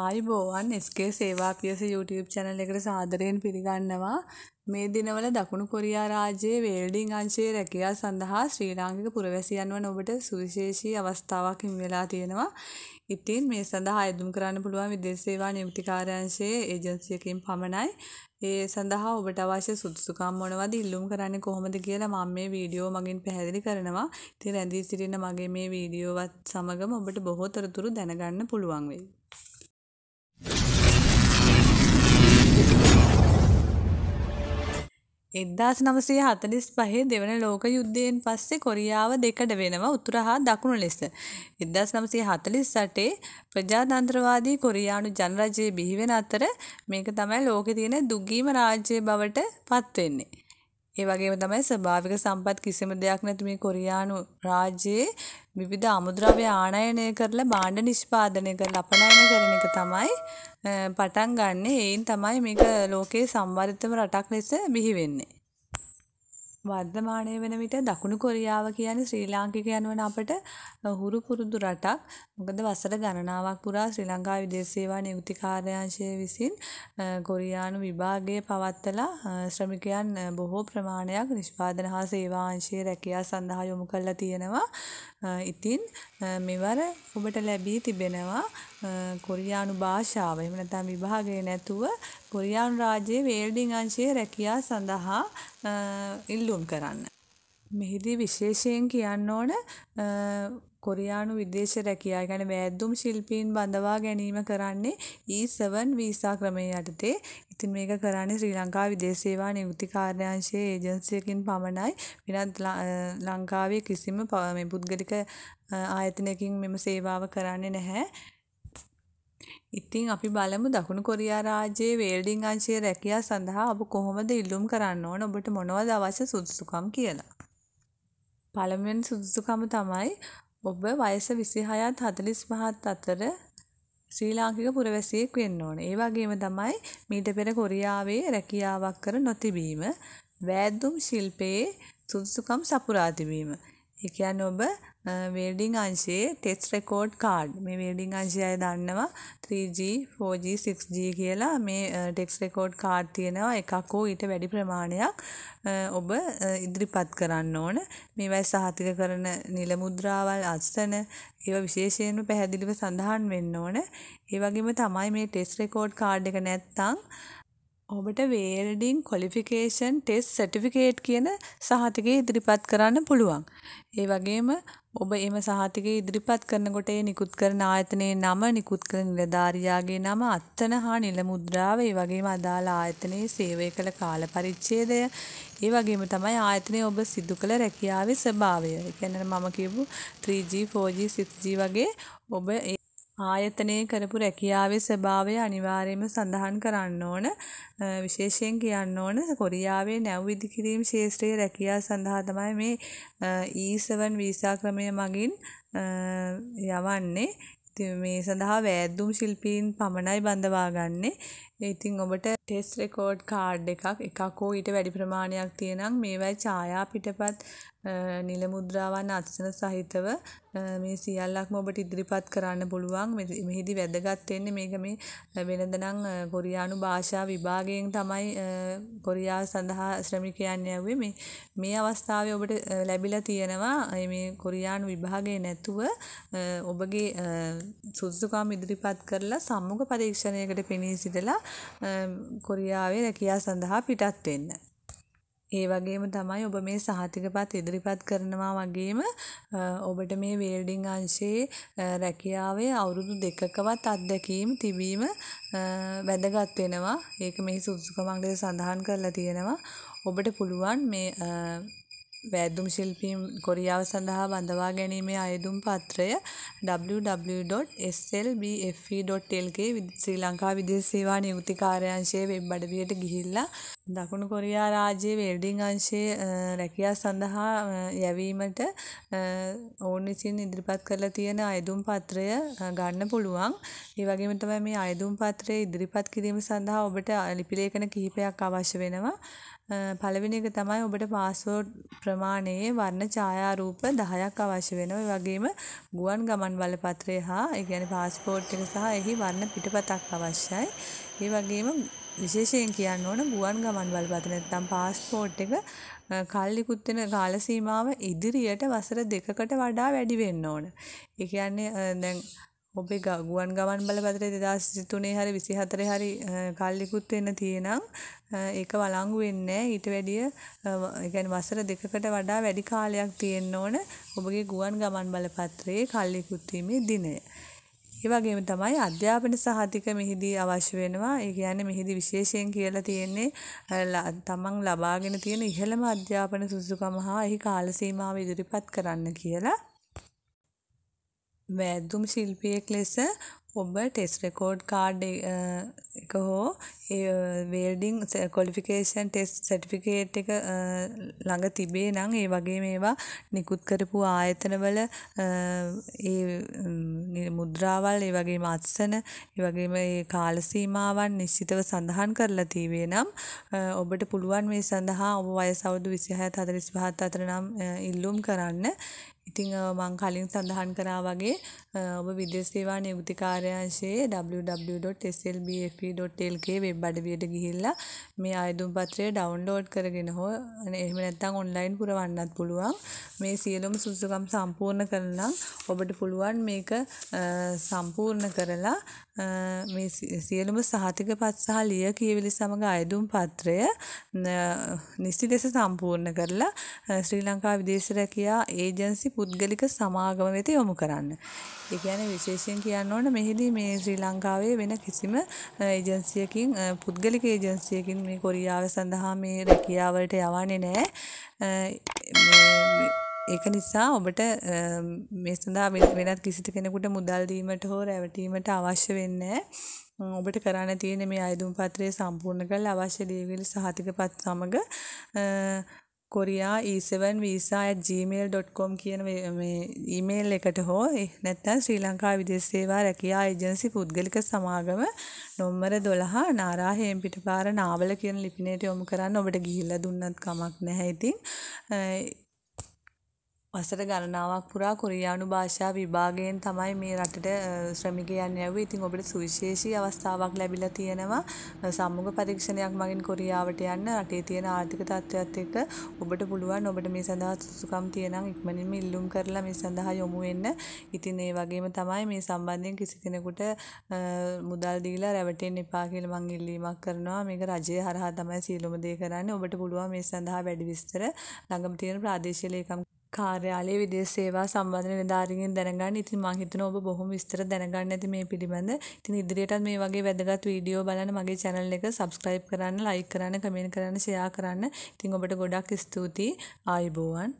ආයිබෝවන් ස්කේ සේවාපියස YouTube channel එකට සාදරයෙන් පිළිගන්නවා මේ දිනවල දකුණු කොරියා රාජ්‍යයේ වේල්ඩිං අංශයේ රැකියා සඳහා ශ්‍රී ලාංකික පුරවැසියන් වන ඔබට සුවිශේෂී අවස්ථාවක් හිමි වෙලා තියෙනවා. ඉතින් මේ සඳහා යෙදුම් කරන්න පුළුවන් විදේශ සේවා නියුක්ති කාර්යාංශයේ ඒජන්සියකින් පමණයි. ඒ සඳහා ඔබට අවශ්‍ය සුදුසුකම් මොනවද ඉල්ලුම් කරන්නේ කොහොමද කියලා මම මේ වීඩියෝ මගින් පැහැදිලි කරනවා. ඉතින් රැඳී සිටින මගේ මේ වීඩියෝවත් සමගම ඔබට බොහෝ තොරතුරු දැනගන්න පුළුවන් වෙයි. එද්දාස් නවසය හතලිස් පහේ දෙවන ලෝක යුද්ධයෙන් පස්සේ කොරියාව දෙකට වෙනවා උතුර හා දකුණු ලෙස. එද්දස් නමසේ හතලිස් සටේ ප්‍රජාතන්ත්‍රවාදී කොරියානු ජනරජයේ බිහිවෙන අතර මේක තමයි ලෝකෙ තියෙන දුගීම රාජ්‍යය බවට පත්වෙන්නේ. ඒ වගේම තමයි ස්වභාවික සම්පත් කිසිම දෙයක් නැති මේ කොරියානු රාජ්‍යයේ විවිධ අමුද්‍රව්‍ය ආනයනය කරලා භාණ්ඩ නිෂ්පාදනය කරලා අපනයන කරන එක තමයි පටන් ගන්න එයින් තමයි මේක ලෝකයේ සම්වර්ධිතම රටක් ලෙස බිහි වෙන්නේ. වර්ධමානය වෙන විට දකුණු කොරියාව කියන්නේ ශ්‍රී ලාංකිකයන් වන අපට හුරු පුරුදු රටක්. මොකද වසර ගණනාවක් පුරා ශ්‍රී ලංකා විදේශ සේවා නියුක්තිකාරාංශය විසින් කොරියානු විභාගය පවත්වලා ශ්‍රමිකයන් බොහෝ ප්‍රමාණයක් නිෂ්පාදන හා සේවා අංශයේ රැකියා සඳහා යොමු කරලා තියෙනවා. ඉතින් මෙවර ඔබට ලැබී තිබෙනවා කොරියානු භාෂාව. එහෙම නැත්නම් විභාගය නැතුව කොරියානු රාජ්‍යයේ වේල්ඩින් අංශයේ රැකියා සඳහා ඉල්ලුම් කරන්න. මෙහිදී විශේෂයෙන් කියන්න ඕන කොරියානු විදේශ රැකියා ගැන මෑද්දුම් ශිල්පීන් බඳවා ගැනීම කරන්නේ E7 වීසා ක්‍රමය යටතේ. ඉතින් මේක කරන්නේ ශ්‍රී ලංකා විදේශ සේවා නියුක්ති කාර්යාංශයේ ඒජන්සියකින් පමණයි. වෙනත් ලංකාවේ කිසිම මේ පුද්ගලික ආයතනයකින් මෙම සේවාව කරන්නේ නැහැ. ඉතින් අපි බලමු දකුණු කොරියා රාජ්‍යයේ වේල්ඩිං අංශයේ රැකියා සඳහා ඔබ කොහොමද ඉල්ලුම් කරන්න ඕන ඔබට මොනවද අවශ්‍ය සුදුසුකම් කියලා. පළමුවෙනි සුදුසුකම තමයි ඔබ වයස 26ත් 45ත් අතර ශ්‍රී ලාංකික පුරවැසියෙක් වෙන්න ඕන. ඒ වගේම තමයි මීට පෙර කොරියාවේ රැකියාවක් කර නොතිබීම, වෑදුම් ශිල්පයේ සුදුසුකම් සපුරා තිබීම. ඒ කියන්නේ ඔබ වේඩිං uh, අංශයේ ටෙස් රෙකෝඩ් කාඩ් මේ වේඩිං අංශය අය දන්නවා 3G 4G 6G කියලා මේ ටෙක්ස් රෙකෝඩ් කාඩ් තියෙනවා එකක් හෝ ඊට වැඩි ප්‍රමාණයක් uh, ඔබ uh, ඉදිරිපත් කරන්න ඕන මේවයි සහතික කරන නිල මුද්‍රාවල් අත්සන ඒව විශේෂයෙන්ම පැහැදිලිව සඳහන් වෙන්න ඕන ඒ වගේම තමයි මේ ටෙස් රෙකෝඩ් කාඩ් එක නැත්තම් ඔබට වේල්ඩින් කොලිෆිකේෂන් ටෙස් සටිෆිකේට් කියන සහතිකය ඉදිරිපත් කරන්න පුළුවන්. ඒ වගේම ඔබ එම සහතිකය ඉදිරිපත් කරනකොට ඒ නිකුත් කරන ආයතනයේ නම නිකුත් කළ නිලධාරියාගේ නම අත්තන හා නිල මුද්‍රාව ඒ වගේම අදාළ ආයතනයේ සේවය කළ කාල පරිච්ඡේදය ඒ වගේම තමයි ආයතනයේ ඔබ සිදු කළ රැකියාවේ ස්වභාවය. ඒ කියන්නේ මම කියපු 3G 4G 6G වගේ ඔබ ආයතනයේ කරපු රැකියාවේ ස්වභාවය අනිවාර්යයෙන්ම සඳහන් කරන්න ඕන. විශේෂයෙන් කියන්න ඕන කොරියාවේ නැව් ඉදිකිරීම් ක්ෂේත්‍රයේ රැකියා සඳහා තමයි මේ E7 වීසා ක්‍රමය මගින් යවන්නේ. ඉතින් මේ සඳහා වෑද්දුම් ශිල්පීන් පමණයි බඳවා ගන්නේ. ඉතින් ඔබට ටෙස් රෙකෝඩ් කාඩ් එකක් එකක් හෝ ඊට වැඩි ප්‍රමාණයක් තියෙනම් මේවයි ඡායා පිටපත් නිල මුද්‍රාවන් අත්සන සහිතව මේ සියල්ලක්ම ඔබට ඉදිරිපත් කරන්න පුළුවන් මෙහිදී වැදගත් වෙන්නේ මේක මේ වෙනද නම් කොරියානු භාෂා විභාගයෙන් තමයි කොරියාව සඳහා ශ්‍රමිකයන් යවුවේ මේ මේ අවස්ථාවේ ඔබට ලැබිලා තියෙනවා මේ කොරියානු විභාගයේ නැතුව ඔබගේ සුදුසුකම් ඉදිරිපත් කරලා සම්මුඛ පරීක්ෂණයකට පෙනී සිටලා කොරියාවේ රැකියා සඳහා පිටත් වෙන්න. ඒ වගේම තමයි ඔබ මේ සහතිකපත් ඉදිරිපත් කරනවා වගේම ඔබට මේ වේල්ඩිං අංශයේ රැකියාවේ අවුරුදු දෙකකවත් අත්දැකීම් තිබීම වැදගත් වෙනවා. ඒක මේ සුදුසුකමක් ලෙස සඳහන් කරලා තියෙනවා. ඔබට පුළුවන් මේ වැදුම් ශිල්පීම් කොරියාව සඳහා බඳවා ගැනීමේ අයදුම් පත්‍රය www.slbfe.lk ශ්‍රී ලංකා විදේශ සේවා නියුක්ති කාර්යාංශයේ වෙබ් අඩවියට ගිහිල්ලා දකුණු කොරියා රාජ්‍යයේ වෙල්ඩින් අංශයේ රැකියා සඳහා යැවීමට ඔවුන් විසින් ඉදිරිපත් කරලා තියෙන අයදුම් පත්‍රය ගන්න පුළුවන්. ඒ වගේම තමයි මේ අයදුම් පත්‍රය ඉදිරිපත් කිරීම සඳහා ඔබට ලිපිලේඛන කිහිපයක් අවශ්‍ය වෙනවා. පළවෙනි එක තමයි ඔබට පාස්වර්ඩ් ප්‍රමාණයේ වර්ණ ඡායාරූප 10ක් අවශ්‍ය වෙනවා. ඒ වගේම ගුවන් ගමන් බලපත්‍රය හා ඒ කියන්නේ પાස්පෝර්ට් එක සහ එහි වර්ණ පිටපතක් අවශ්‍යයි. ඒ වගේම විශේෂයෙන් කියන්න ඕන ගුවන් ගමන් බලපත්‍ර නැත්නම් પાස්පෝර්ට් එක කල්ලිකුත් වෙන කාල සීමාව ඉදිරියට වසර දෙකකට වඩා වැඩි වෙන්න ඕන. ඒ කියන්නේ දැන් ඔබේ ගුවන් ගමන් බලපත්‍රය දෙදස් තුනේ හරි විසි හතරය හරි කල්ලිකුත් එන්න තියෙනම් ඒක වලංගු වෙන්න ඊට වැඩිය ගැන වසර දෙකකට වඩා වැඩි කාලයක් තියෙන්න ඕන ඔබගේ ගුවන් ගමන් බලපත්‍රයේ කල්ලිකුත්වීමේ දිනය. ඒවගේම තමයි අධ්‍යාපන සහතික මෙහිදී අවශ්‍ය වෙනවා ඒ කියන්නේ මෙහිදී විශේෂයෙන් කියලා තියෙන්නේ තමන් ලබාගෙන තියෙන ඉහළම අධ්‍යාපන සුසුකම හා එහි කාලසීමාව ඉදිරිපත් කරන්න කියලා වැදුම් ශිල්පියෙක් ලෙස ඔබ ටෙස් රෙකෝඩ් කාඩ් එක හෝ වේල්ඩිං කොලිෆිකේෂන් ටෙස් සටිෆිකේට් එක ළඟ තිබේ නං ඒ වගේ මේවා නිකුත් කරපු ආයතනවල මුද්‍රාවල් ඒ වගේ මත්සන වගේම කාලසීමාවන් නිශ්චිතව සඳහන් කරලා තිබේ නම් ඔබට පුළුවන් මේ සඳහා ඔබ වය සෞදු විසිහය තදරිස් පහත් අතර නම් ඉල්ලුම් කරන්න ඉතිං මං කලින් සඳහන් කරා වගේ ඔබ විදෙස් සේවා නියුතිකාරයංශයේ www.slbfe.lk වෙබ් අඩවියට ගිහිල්ලා මේ අයදුම් පත්‍රය ඩවුන්ලෝඩ් කරගෙන හෝ එහෙම නැත්නම් ඔන්ලයින් පුරවන්නත් පුළුවන්. මේ සියලුම සුසුකම් සම්පූර්ණ කරනම් ඔබට පුළුවන් මේක සම්පූර්ණ කරලා මේ සියලුම සහතික පත් සහ ලිය කියවිලි සමඟ අයදුම් පත්‍රය නිසි ලෙස සම්පූර්ණ කරලා ශ්‍රී ලංකා විදේශ රැකියා ඒජන්සි පුද්ගලික සමාගම වෙත යොමු කරන්න. ඒ කියන්නේ විශේෂයෙන් කියන්න ඕන මෙහිදී මේ ශ්‍රී ලංකාවේ වෙන කිසිම ඒජන්සියකින් පුද්ගලික ඒජන්සියකින් මේ කොරියාව සඳහා මේ රැකියාවලට යවන්නේ නැහැ. ඒක නිසා ඔබට මේ සඳහා වෙනත් කිසිත කෙනෙකුට මුදල් දීමට හෝ රැවටීමට අවශ්‍ය වෙන්නේ ඔබට කරන්න තියෙන මේ අයදුම් පත්‍රය සම්පූර්ණ කරලා අවශ්‍ය ලියවිලි සහතිකපත් සමග කොරියා e7 visa@gmail.com කියන මේ ඊමේල් එකට හෝ නැත්නම් ශ්‍රී ලංකා විදේශ සේවා රැකියා ඒජන්සි පුද්ගලික සමාගම නොම්බර 12 නාරා හේම්පිටපාර නාවල කියන ලිපිනයට යොමු කරන්න ඔබට ගිහිල්ලා දුන්නත් කමක් නැහැ ඉතින් වසර ගණනාවක් පුරා කොරියානු භාෂා විභාගයෙන් තමයි මේ රටට ශ්‍රමිකයන් යැව්වේ. ඉතින් ඔබට සුවිශේෂී අවස්ථාවක් ලැබිලා තියෙනවා. සම්මුඛ පරීක්ෂණයක් මගින් කොරියාවට යන්න රටේ තියෙන ආර්ථික තත්ත්වයත් එක්ක ඔබට පුළුවන් ඔබට මේ සඳහා සුසුකම් තියෙනම් ඉක්මනින්ම ඉල්ලුම් කරලා මේ සඳහා යොමු වෙන්න. ඉතින් ඒ වගේම තමයි මේ සම්බන්ධයෙන් කිසි කෙනෙකුට මුදල් දීලා රැවටෙන්න එපා කියලා මම ඉල්ලීමක් කරනවා. මේක රජය හරහා තමයි සියලුම දේ කරන්නේ. ඔබට පුළුවන් මේ සඳහා වැඩි විස්තර ළඟම තියෙන ප්‍රාදේශීය ලේකම් කාර්යාලයේ විදේශ සේවා සම්බන්ධ නිලධාරීන්ගෙන් දැනගන්න. ඉතින් මම හිතනවා ඔබ බොහොම විස්තර දැනගන්න ඇති මේ පිළිබඳ. ඉතින් ඉදිරියටත් මේ වගේ වැදගත් වීඩියෝ බලන්න මගේ channel එක subscribe කරන්න, like කරන්න, comment කරන්න, share කරන්න. ඉතින් ඔබට ගොඩක් ස්තුතියි. ආයුබෝවන්.